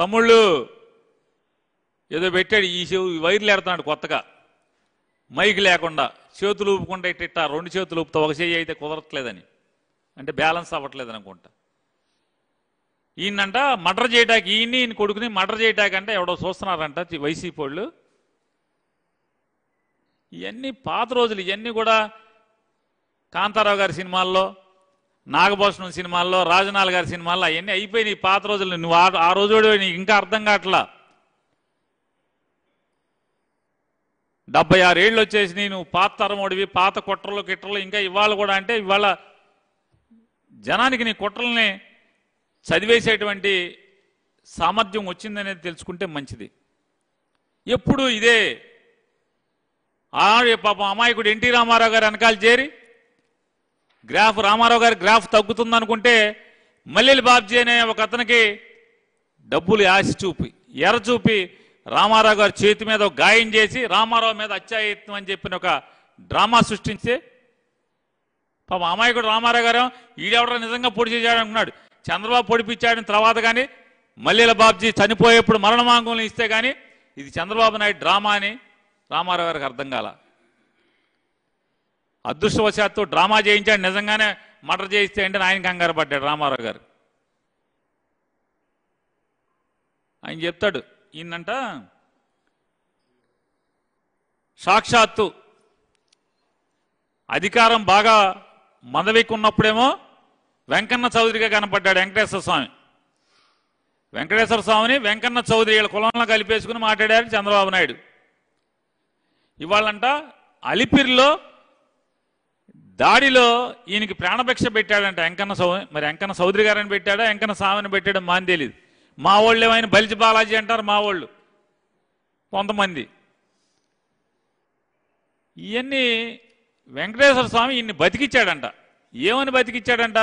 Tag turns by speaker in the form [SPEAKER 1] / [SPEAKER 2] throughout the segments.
[SPEAKER 1] తమ్ముళ్ళు ఏదో పెట్టాడు ఈ చెవు వైర్లు ఎడతాడు కొత్తగా మైక్ లేకుండా చేతులు ఊపుకుంటే ఇట్టిట్ట రెండు చేతులు ఊపుతా ఒక చేయి అయితే కుదరట్లేదని అంటే బ్యాలెన్స్ అవ్వట్లేదని అనుకుంటా ఈయనంట మర్డర్ చేయటానికి ఈయన్ని ఈయన కొడుకుని మర్డర్ చేయటానికి అంటే ఎవడో చూస్తున్నారంట వైసీపీ వాళ్ళు ఇవన్నీ పాత రోజులు ఇవన్నీ కూడా కాంతారావు గారి సినిమాల్లో నాగభూషణం సినిమాల్లో రాజనాల్ గారి సినిమాల్లో అవన్నీ అయిపోయినాయి పాత రోజులు నువ్వు ఆ రోజోడు నీకు ఇంకా అర్థం కావట్లా డెబ్బై ఏళ్ళు వచ్చేసి నేను పాత తరమోడివి పాత కుట్రలు కిట్రలు ఇంకా ఇవాళ కూడా అంటే ఇవాళ జనానికి నీ కుట్రల్ని చదివేసేటువంటి సామర్థ్యం వచ్చిందనేది తెలుసుకుంటే మంచిది ఎప్పుడు ఇదే ఆ పాపం అమాయకుడు ఎన్టీ రామారావు గారు వెనకాల చేరి గ్రాఫ్ రామారావు గారి గ్రాఫ్ తగ్గుతుంది అనుకుంటే మల్లెలి బాబ్జీ అనే ఒక అతనికి డబ్బులు ఆశి చూపి ఎర్ర చూపి రామారావు గారి చేతి మీద గాయం చేసి రామారావు మీద అత్యాయత్నం అని చెప్పిన ఒక డ్రామా సృష్టించి పాపం అమాయకుడు రామారావు గారు ఈడెవడ నిజంగా పొడి చేశాడు అనుకున్నాడు చంద్రబాబు పొడిపించాడిన తర్వాత కానీ మల్లెల బాబ్జీ చనిపోయేప్పుడు మరణమాంగంలో ఇస్తే కానీ ఇది చంద్రబాబు నాయుడు డ్రామా అని రామారావు గారికి అర్థం కాల అదృష్టవశాత్తు డ్రామా చేయించాడు నిజంగానే మర్డర్ చేయిస్తే అంటే ఆయన కంగారు పడ్డాడు రామారావు గారు ఆయన చెప్తాడు ఈయనంట సాక్షాత్తు అధికారం బాగా మందవికి ఉన్నప్పుడేమో వెంకన్న చౌదరిగా కనపడ్డాడు వెంకటేశ్వర స్వామి వెంకటేశ్వర స్వామిని వెంకన్న చౌదరి వీళ్ళ కులంలో కలిపేసుకుని మాట్లాడారు చంద్రబాబు నాయుడు ఇవాళంట అలిపిరిలో దాడిలో ఈయనకి ప్రాణభిక్ష పెట్టాడంట ఎంకన్న సౌ మరి ఎంకన్న సౌదరి గారని పెట్టాడా ఎంకన్న సామని పెట్టాడు మాని తెలియదు మా వాళ్ళు ఏమైనా బలిజ బాలాజీ అంటారు మా వాళ్ళు కొంతమంది ఇవన్నీ వెంకటేశ్వర స్వామి ఇన్ని బతికిచ్చాడంట ఏమని బతికిచ్చాడంట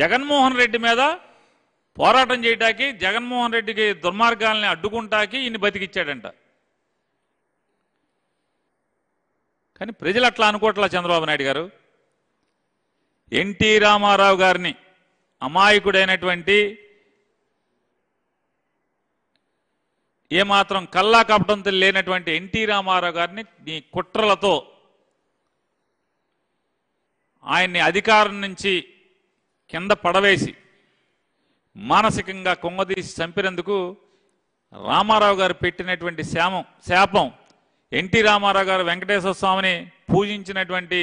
[SPEAKER 1] జగన్మోహన్ రెడ్డి మీద పోరాటం చేయటానికి జగన్మోహన్ రెడ్డికి దుర్మార్గాల్ని అడ్డుకుంటాకి ఇన్ని బతికిచ్చాడంట కానీ ప్రజలు అట్లా అనుకోవట్లా చంద్రబాబు నాయుడు గారు ఎన్టీ రామారావు గారిని అమాయకుడైనటువంటి ఏమాత్రం కల్లా కపటంతో లేనటువంటి ఎన్టీ రామారావు గారిని నీ కుట్రలతో ఆయన్ని అధికారం నుంచి కింద పడవేసి మానసికంగా కొంగదీసి చంపినందుకు రామారావు గారు పెట్టినటువంటి శామం శాపం ఎన్టీ రామారావు గారు వెంకటేశ్వర స్వామిని పూజించినటువంటి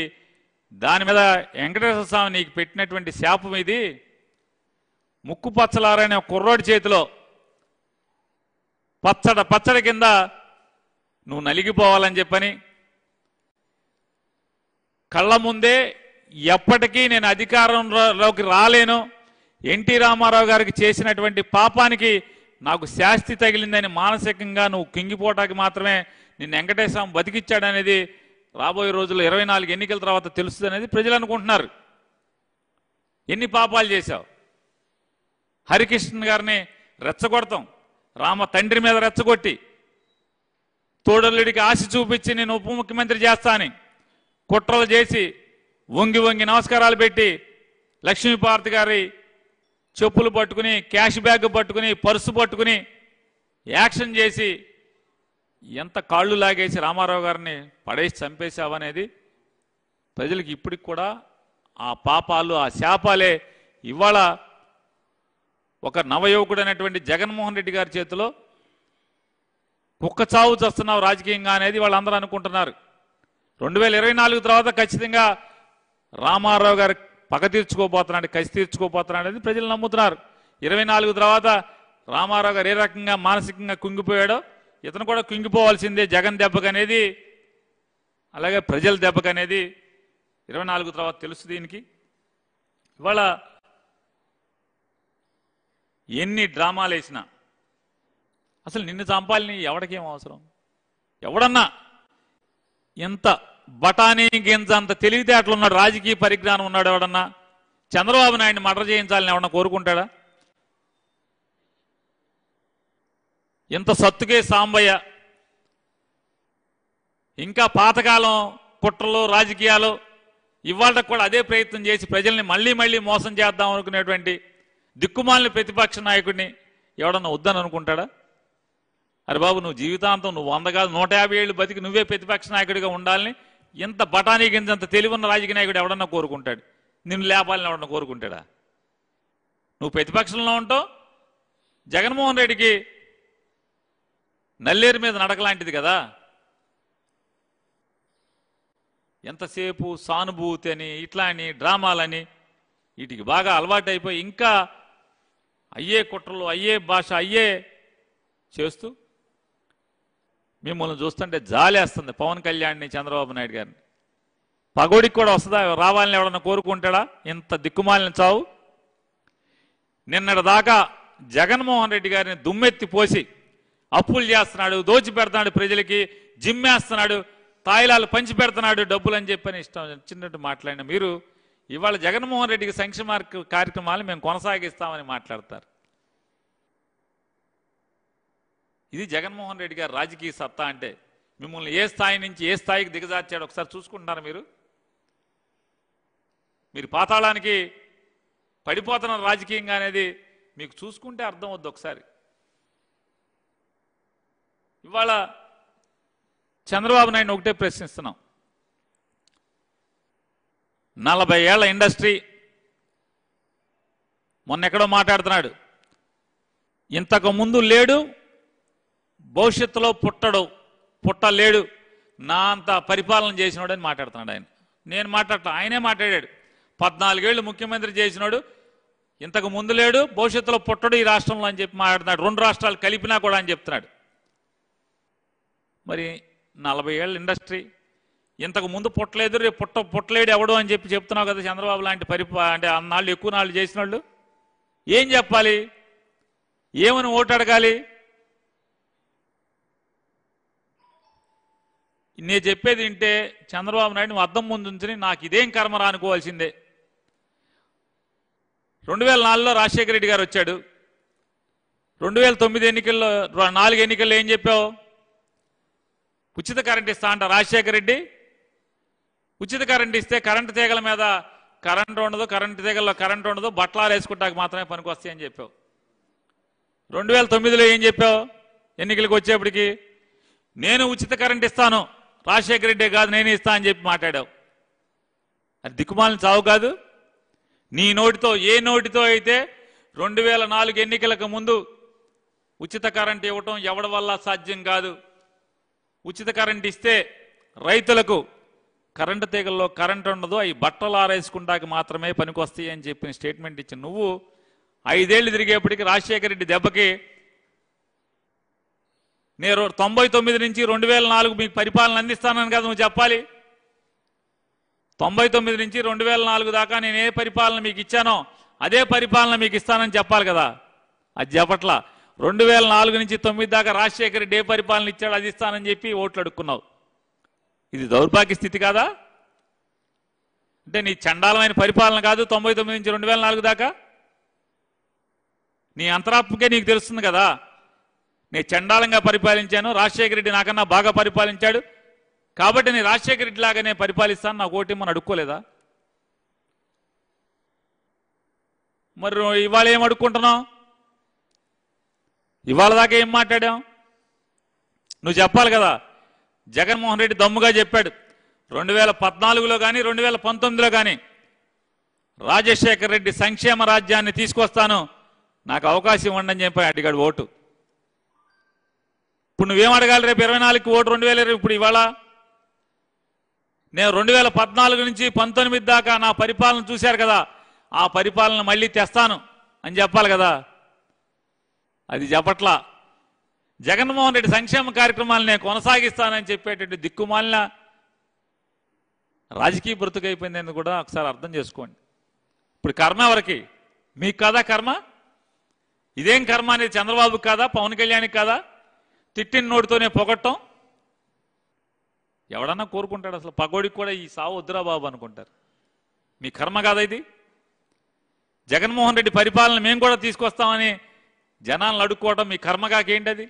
[SPEAKER 1] దాని మీద వెంకటేశ్వర స్వామి నీకు పెట్టినటువంటి శాపం ఇది ముక్కు పచ్చలారనే కుర్రోడి చేతిలో పచ్చడ పచ్చడి కింద నువ్వు నలిగిపోవాలని చెప్పని కళ్ళ ముందే ఎప్పటికీ నేను అధికారంలోకి రాలేను ఎన్టీ రామారావు గారికి చేసినటువంటి పాపానికి నాకు శాస్తి తగిలిందని మానసికంగా నువ్వు కుంగిపోవటానికి మాత్రమే నిన్ను వెంకటేశ్వరం బతికిచ్చాడనేది రాబోయే రోజుల్లో ఇరవై నాలుగు ఎన్నికల తర్వాత తెలుస్తుంది అనేది ప్రజలు అనుకుంటున్నారు ఎన్ని పాపాలు చేశావు హరికృష్ణ గారిని రెచ్చగొడతాం రామ తండ్రి మీద రెచ్చగొట్టి తోడల్లుడికి ఆశ చూపించి నేను ఉప ముఖ్యమంత్రి చేస్తాను కుట్రలు చేసి వంగి వంగి నమస్కారాలు పెట్టి లక్ష్మీపార్తి గారి చెప్పులు పట్టుకుని క్యాష్ బ్యాగ్ పట్టుకుని పర్సు పట్టుకుని యాక్షన్ చేసి ఎంత కాళ్ళు లాగేసి రామారావు గారిని పడేసి చంపేశావనేది ప్రజలకు ఇప్పటికి కూడా ఆ పాపాలు ఆ శాపాలే ఇవాళ ఒక నవయువకుడు అనేటువంటి జగన్మోహన్ రెడ్డి గారి చేతిలో కుక్క చావు చేస్తున్నావు రాజకీయంగా అనేది వాళ్ళందరూ అనుకుంటున్నారు రెండు వేల ఇరవై నాలుగు తర్వాత ఖచ్చితంగా రామారావు గారు పగ తీర్చుకోబోతున్నాడు కసి తీర్చుకోబోతున్నాడు అనేది ప్రజలు నమ్ముతున్నారు ఇరవై నాలుగు తర్వాత రామారావు గారు ఏ రకంగా మానసికంగా కుంగిపోయాడో ఇతను కూడా కుంగిపోవాల్సిందే జగన్ దెబ్బకనేది అలాగే ప్రజల దెబ్బకనేది ఇరవై నాలుగు తర్వాత తెలుసు దీనికి ఇవాళ ఎన్ని డ్రామాలు వేసినా అసలు నిన్ను చంపాలని ఎవడికేం అవసరం ఎవడన్నా ఎంత బఠానీ గింజ అంత తెలివితేటలు ఉన్నాడు రాజకీయ పరిజ్ఞానం ఉన్నాడు ఎవడన్నా చంద్రబాబు నాయుడిని మర్డర్ చేయించాలని ఎవడన్నా కోరుకుంటాడా ఇంత సత్తుకే సాంబయ్య ఇంకా పాతకాలం కుట్రలు రాజకీయాలు ఇవాళ కూడా అదే ప్రయత్నం చేసి ప్రజల్ని మళ్ళీ మళ్ళీ మోసం చేద్దాం అనుకునేటువంటి దిక్కుమాలిన ప్రతిపక్ష నాయకుడిని ఎవడన్నా వద్దని అనుకుంటాడా అరే బాబు నువ్వు జీవితాంతం నువ్వు వంద కాదు నూట యాభై ఏళ్ళు బతికి నువ్వే ప్రతిపక్ష నాయకుడిగా ఉండాలని ఇంత బఠానీ గింజ అంత ఉన్న రాజకీయ నాయకుడు ఎవడన్నా కోరుకుంటాడు నిన్ను లేపాలని ఎవడన్నా కోరుకుంటాడా నువ్వు ప్రతిపక్షంలో ఉంటావు జగన్మోహన్ రెడ్డికి నల్లేరు మీద నడకలాంటిది కదా ఎంతసేపు సానుభూతి అని ఇట్లా అని డ్రామాలని వీటికి బాగా అలవాటైపోయి ఇంకా అయ్యే కుట్రలు అయ్యే భాష అయ్యే చేస్తూ మిమ్మల్ని చూస్తుంటే జాలేస్తుంది పవన్ కళ్యాణ్ని చంద్రబాబు నాయుడు గారిని పగోడికి కూడా వస్తుందా రావాలని ఎవడన్నా కోరుకుంటాడా ఇంత దిక్కుమాలిన చావు నిన్నటి దాకా జగన్మోహన్ రెడ్డి గారిని దుమ్మెత్తి పోసి అప్పులు చేస్తున్నాడు దోచి పెడుతున్నాడు ప్రజలకి జిమ్మేస్తున్నాడు తాయిలాలు పంచి పెడుతున్నాడు డబ్బులు అని చెప్పని ఇష్టం చిన్నట్టు మాట్లాడిన మీరు ఇవాళ జగన్మోహన్ రెడ్డికి సంక్షేమ కార్యక్రమాలు మేము కొనసాగిస్తామని మాట్లాడతారు ఇది జగన్మోహన్ రెడ్డి గారు రాజకీయ సత్తా అంటే మిమ్మల్ని ఏ స్థాయి నుంచి ఏ స్థాయికి దిగజార్చాడు ఒకసారి చూసుకుంటున్నారు మీరు మీరు పాతాళానికి పడిపోతున్న రాజకీయంగా అనేది మీకు చూసుకుంటే అర్థం వద్దు ఒకసారి ఇవాళ చంద్రబాబు నాయుడు ఒకటే ప్రశ్నిస్తున్నాం నలభై ఏళ్ల ఇండస్ట్రీ మొన్న ఎక్కడో మాట్లాడుతున్నాడు ఇంతకు ముందు లేడు భవిష్యత్తులో పుట్టడు పుట్టలేడు నా అంత పరిపాలన చేసినాడు అని మాట్లాడుతున్నాడు ఆయన నేను మాట్లాడటం ఆయనే మాట్లాడాడు పద్నాలుగేళ్ళు ముఖ్యమంత్రి చేసినాడు ఇంతకు ముందు లేడు భవిష్యత్తులో పుట్టడు ఈ రాష్ట్రంలో అని చెప్పి మాట్లాడుతున్నాడు రెండు రాష్ట్రాలు కలిపినా కూడా అని చెప్తున్నాడు మరి నలభై ఏళ్ళ ఇండస్ట్రీ ఇంతకు ముందు పుట్టలేదు రేపు పుట్ట పుట్టలేడు ఎవడు అని చెప్పి చెప్తున్నావు కదా చంద్రబాబు లాంటి పరి అంటే అన్నాళ్ళు ఎక్కువ నాళ్ళు చేసిన వాళ్ళు ఏం చెప్పాలి ఏమని ఓటు అడగాలి నేను చెప్పేది వింటే చంద్రబాబు నాయుడు నువ్వు అద్దం ముందు ఉంచుని నాకు ఇదేం కర్మ రానుకోవాల్సిందే రెండు వేల నాలుగులో రాజశేఖర రెడ్డి గారు వచ్చాడు రెండు వేల తొమ్మిది ఎన్నికల్లో నాలుగు ఎన్నికల్లో ఏం చెప్పావు ఉచిత కరెంట్ ఇస్తా అంట రాజశేఖర రెడ్డి ఉచిత కరెంట్ ఇస్తే కరెంటు తీగల మీద కరెంట్ ఉండదు కరెంటు తీగల్లో కరెంట్ ఉండదు బట్టలాలు వేసుకుంటాక మాత్రమే పనికి అని చెప్పావు రెండు వేల తొమ్మిదిలో ఏం చెప్పావు ఎన్నికలకు వచ్చేప్పటికి నేను ఉచిత కరెంట్ ఇస్తాను రాజశేఖర రెడ్డి కాదు నేను ఇస్తా అని చెప్పి మాట్లాడావు అది దిక్కుమాలిన చావు కాదు నీ నోటితో ఏ నోటితో అయితే రెండు వేల నాలుగు ఎన్నికలకు ముందు ఉచిత కరెంట్ ఇవ్వటం ఎవడ వల్ల సాధ్యం కాదు ఉచిత కరెంట్ ఇస్తే రైతులకు కరెంటు తీగల్లో కరెంట్ ఉండదు అవి బట్టలు ఆరేసుకుంటాకి మాత్రమే పనికొస్తాయి అని చెప్పిన స్టేట్మెంట్ ఇచ్చిన నువ్వు ఐదేళ్లు తిరిగేపటికి రాజశేఖర రెడ్డి దెబ్బకి నేను తొంభై తొమ్మిది నుంచి రెండు వేల నాలుగు మీకు పరిపాలన అందిస్తానని కదా నువ్వు చెప్పాలి తొంభై తొమ్మిది నుంచి రెండు వేల నాలుగు దాకా నేను ఏ పరిపాలన మీకు ఇచ్చానో అదే పరిపాలన మీకు ఇస్తానని చెప్పాలి కదా అది చెప్పట్లా రెండు వేల నాలుగు నుంచి తొమ్మిది దాకా రాజశేఖర రెడ్డి ఏ పరిపాలన ఇచ్చాడు అది ఇస్తానని చెప్పి ఓట్లు అడుక్కున్నావు ఇది దౌర్భాగ్య స్థితి కాదా అంటే నీ చండాలమైన పరిపాలన కాదు తొంభై తొమ్మిది నుంచి రెండు వేల నాలుగు దాకా నీ అంతరాత్మకే నీకు తెలుస్తుంది కదా నేను చండాలంగా పరిపాలించాను రాజశేఖర రెడ్డి నాకన్నా బాగా పరిపాలించాడు కాబట్టి నేను రాజశేఖర రెడ్డి లాగా నేను పరిపాలిస్తాను నాకు ఓటేమని అడుక్కోలేదా మరి ఇవాళ ఏం అడుక్కుంటున్నావు ఇవాళ దాకా ఏం మాట్లాడాం నువ్వు చెప్పాలి కదా జగన్మోహన్ రెడ్డి దమ్ముగా చెప్పాడు రెండు వేల పద్నాలుగులో కానీ రెండు వేల పంతొమ్మిదిలో కానీ రాజశేఖర్ రెడ్డి సంక్షేమ రాజ్యాన్ని తీసుకొస్తాను నాకు అవకాశం ఇవ్వండి అని చెప్పి అడిగాడు ఓటు ఇప్పుడు నువ్వేం అడగాలి రేపు ఇరవై నాలుగుకి ఓటు రెండు వేల ఇరవై ఇప్పుడు ఇవాళ నేను రెండు వేల పద్నాలుగు నుంచి పంతొమ్మిది దాకా నా పరిపాలన చూశారు కదా ఆ పరిపాలన మళ్ళీ తెస్తాను అని చెప్పాలి కదా అది చెప్పట్లా జగన్మోహన్ రెడ్డి సంక్షేమ కార్యక్రమాలు నేను కొనసాగిస్తానని చెప్పేటట్టు దిక్కుమాలిన రాజకీయ బ్రతుకైపోయిందని కూడా ఒకసారి అర్థం చేసుకోండి ఇప్పుడు కర్మ ఎవరికి మీకు కాదా కర్మ ఇదేం కర్మ అనేది చంద్రబాబు కాదా పవన్ కళ్యాణ్కి కాదా తిట్టిన నోటితోనే పొగట్టం ఎవడన్నా కోరుకుంటాడు అసలు పగోడికి కూడా ఈ సావు వద్దురా బాబు అనుకుంటారు మీ కర్మ కాదా ఇది జగన్మోహన్ రెడ్డి పరిపాలన మేము కూడా తీసుకొస్తామని జనాలను అడుక్కోవడం మీ కర్మగాకేంటి అది